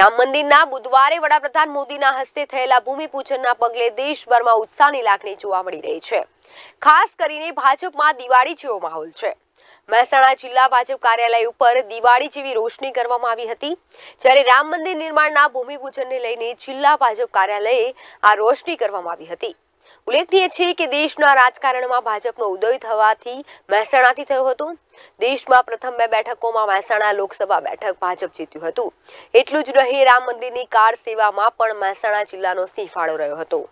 રામ મંદિરના બુધવારે વડાપ્રધાન મોદીના હસ્તે થયેલા ભૂમિપૂજનના પગલે દેશભરમાં ઉત્સાહની લાગણી જોવા મળી રહી છે ખાસ કરીને ભાજપમાં દિવાળી જેવો માહોલ છે મહેસાણા જિલ્લા ભાજપ કાર્યાલય ઉપર દિવાળી જેવી રોશની કરવામાં આવી હતી જ્યારે રામ મંદિર નિર્માણના ભૂમિપૂજનને લઈને જિલ્લા ભાજપ કાર્યાલયે આ રોશની કરવામાં આવી હતી ઉલ્લેખનીય છે કે દેશના રાજકારણમાં ભાજપનો ઉદય થવાથી મહેસાણાથી થયો હતો દેશમાં પ્રથમ બે બેઠકોમાં મહેસાણા લોકસભા બેઠક ભાજપ જીત્યું હતું એટલું જ નહીં રામ મંદિરની કાર સેવામાં પણ મહેસાણા જિલ્લાનો સિંહ ફાળો રહ્યો હતો